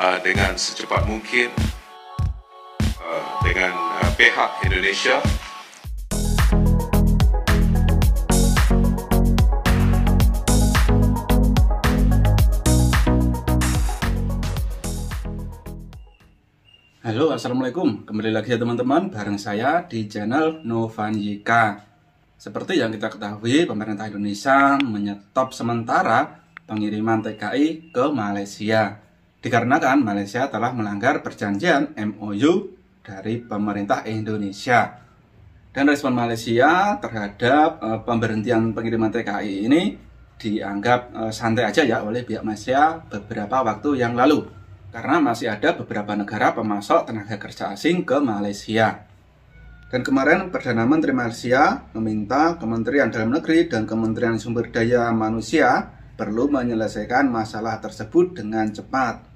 uh, dengan secepat mungkin uh, dengan uh, pihak Indonesia Halo, Assalamualaikum. Kembali lagi ya teman-teman, bareng saya di channel Novan Yika. Seperti yang kita ketahui, pemerintah Indonesia menyetop sementara pengiriman TKI ke Malaysia dikarenakan Malaysia telah melanggar perjanjian MOU dari pemerintah Indonesia. Dan respon Malaysia terhadap e, pemberhentian pengiriman TKI ini dianggap e, santai aja ya oleh pihak Malaysia beberapa waktu yang lalu karena masih ada beberapa negara pemasok tenaga kerja asing ke Malaysia. Dan kemarin Perdana Menteri Malaysia meminta Kementerian Dalam Negeri dan Kementerian Sumber Daya Manusia perlu menyelesaikan masalah tersebut dengan cepat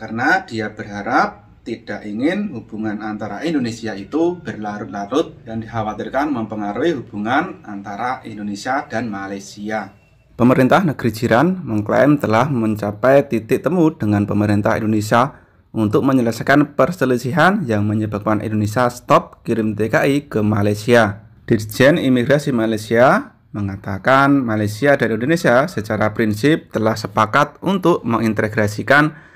karena dia berharap tidak ingin hubungan antara Indonesia itu berlarut-larut dan dikhawatirkan mempengaruhi hubungan antara Indonesia dan Malaysia. Pemerintah negeri jiran mengklaim telah mencapai titik temu dengan pemerintah Indonesia untuk menyelesaikan perselisihan yang menyebabkan Indonesia stop kirim TKI ke Malaysia. Dirjen Imigrasi Malaysia mengatakan Malaysia dan Indonesia secara prinsip telah sepakat untuk mengintegrasikan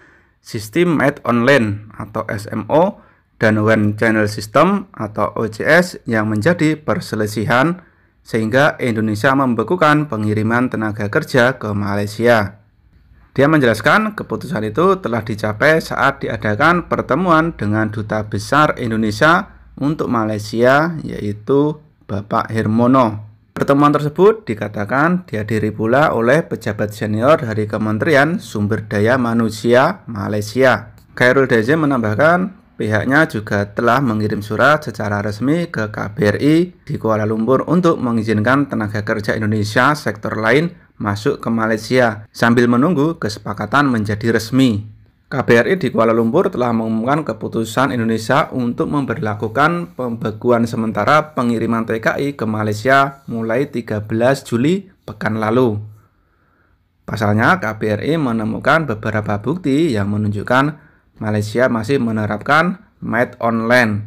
Sistem Ad Online atau SMO dan One Channel System atau OCS yang menjadi perselisihan sehingga Indonesia membekukan pengiriman tenaga kerja ke Malaysia. Dia menjelaskan keputusan itu telah dicapai saat diadakan pertemuan dengan Duta Besar Indonesia untuk Malaysia yaitu Bapak Hermono. Pertemuan tersebut dikatakan dihadiri pula oleh pejabat senior dari Kementerian Sumber Daya Manusia Malaysia. Khairul Daze menambahkan pihaknya juga telah mengirim surat secara resmi ke KBRI di Kuala Lumpur untuk mengizinkan tenaga kerja Indonesia sektor lain masuk ke Malaysia sambil menunggu kesepakatan menjadi resmi. KBRI di Kuala Lumpur telah mengumumkan keputusan Indonesia untuk memperlakukan pembekuan sementara pengiriman TKI ke Malaysia mulai 13 Juli pekan lalu. Pasalnya, KBRI menemukan beberapa bukti yang menunjukkan Malaysia masih menerapkan Made Online,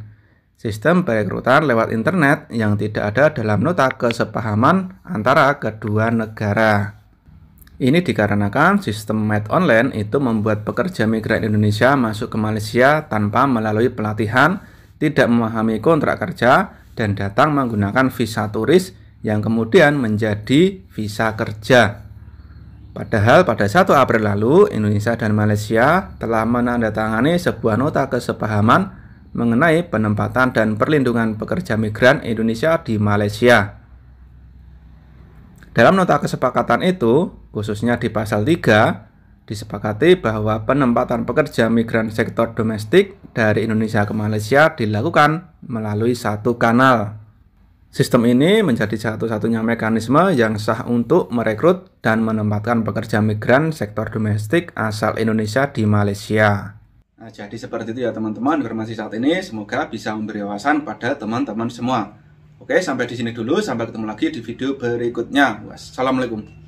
sistem perekrutan lewat internet yang tidak ada dalam nota kesepahaman antara kedua negara. Ini dikarenakan sistem Med Online itu membuat pekerja migran Indonesia masuk ke Malaysia tanpa melalui pelatihan, tidak memahami kontrak kerja, dan datang menggunakan visa turis yang kemudian menjadi visa kerja. Padahal pada 1 April lalu, Indonesia dan Malaysia telah menandatangani sebuah nota kesepahaman mengenai penempatan dan perlindungan pekerja migran Indonesia di Malaysia. Dalam nota kesepakatan itu, khususnya di pasal 3, disepakati bahwa penempatan pekerja migran sektor domestik dari Indonesia ke Malaysia dilakukan melalui satu kanal. Sistem ini menjadi satu-satunya mekanisme yang sah untuk merekrut dan menempatkan pekerja migran sektor domestik asal Indonesia di Malaysia. Nah, jadi seperti itu ya teman-teman informasi saat ini. Semoga bisa memberi wawasan pada teman-teman semua. Oke, sampai di sini dulu. Sampai ketemu lagi di video berikutnya. Wassalamualaikum.